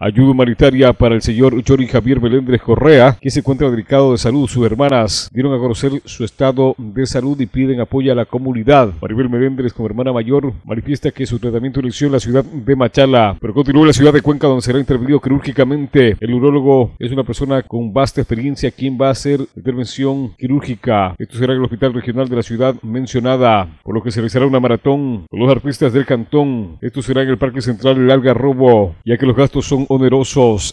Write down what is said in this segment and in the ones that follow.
Ayuda humanitaria para el señor Chori Javier Meléndez Correa, que se encuentra delicado de salud. Sus hermanas dieron a conocer su estado de salud y piden apoyo a la comunidad. Maribel Meléndez, como hermana mayor, manifiesta que su tratamiento inició en la ciudad de Machala, pero continúa en la ciudad de Cuenca, donde será intervenido quirúrgicamente. El urólogo es una persona con vasta experiencia quien va a hacer intervención quirúrgica. Esto será en el hospital regional de la ciudad mencionada, por lo que se realizará una maratón con los artistas del cantón. Esto será en el Parque Central del Algarrobo, ya que los gastos son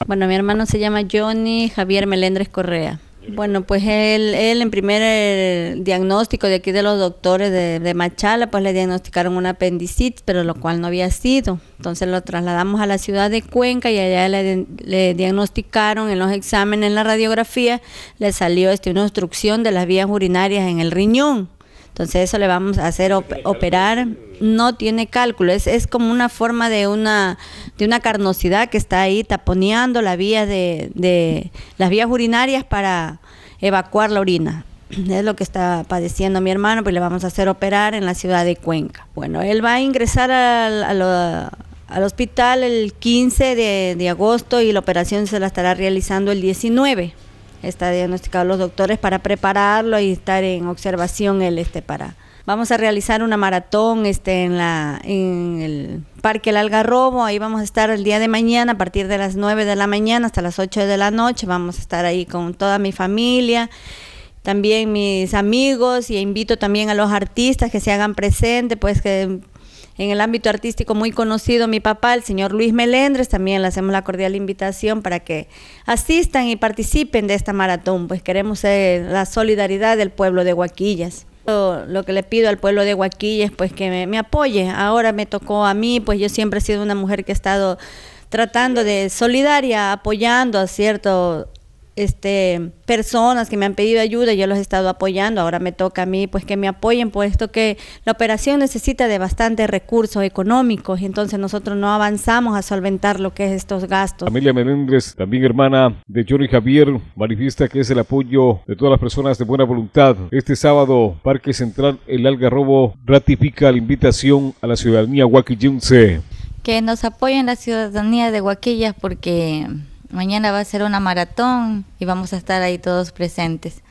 bueno, mi hermano se llama Johnny Javier Melendres Correa. Bueno, pues él, en primer eh, diagnóstico de aquí de los doctores de, Machala, pues le diagnosticaron un apendicitis, pero lo cual no había sido. Entonces lo trasladamos a la ciudad de Cuenca y allá le, le diagnosticaron en los exámenes, en la radiografía, le salió este, una obstrucción de las vías urinarias en el riñón. Entonces eso le vamos a hacer operar, no tiene cálculo, es, como una forma de una, de una carnosidad que está ahí taponeando las vías, de, de, las vías urinarias para evacuar la orina. Es lo que está padeciendo mi hermano, pues le vamos a hacer operar en la ciudad de Cuenca. Bueno, él va a ingresar al, al hospital el 15 de, de agosto y la operación se la estará realizando el 19 está diagnosticado los doctores para prepararlo y estar en observación él este para vamos a realizar una maratón este en la en el Parque El Algarrobo, ahí vamos a estar el día de mañana a partir de las 9 de la mañana hasta las 8 de la noche, vamos a estar ahí con toda mi familia. También mis amigos y invito también a los artistas que se hagan presente, pues que en el ámbito artístico muy conocido, mi papá, el señor Luis Melendres, también le hacemos la cordial invitación para que asistan y participen de esta maratón, pues queremos la solidaridad del pueblo de Guaquillas. Lo, que le pido al pueblo de Huaquillas, pues que me, apoye. Ahora me tocó a mí, pues yo siempre he sido una mujer que he estado tratando de solidaria, apoyando a cierto este, personas que me han pedido ayuda, yo los he estado apoyando, ahora me toca a mí pues que me apoyen, puesto pues, que la operación necesita de bastantes recursos económicos, y entonces nosotros no avanzamos a solventar lo que es estos gastos. Amelia Menéndez, también hermana de Johnny Javier, manifiesta que es el apoyo de todas las personas de buena voluntad. Este sábado, Parque Central El Algarrobo ratifica la invitación a la ciudadanía huaquillense. Que nos apoyen la ciudadanía de Huaquillas porque Mañana va a ser una maratón y vamos a estar ahí todos presentes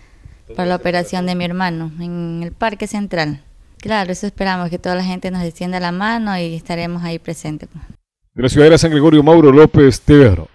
para la operación de mi hermano en el Parque Central. Claro, eso esperamos, que toda la gente nos extienda la mano y estaremos ahí presentes. la San Gregorio, Mauro López Tejero.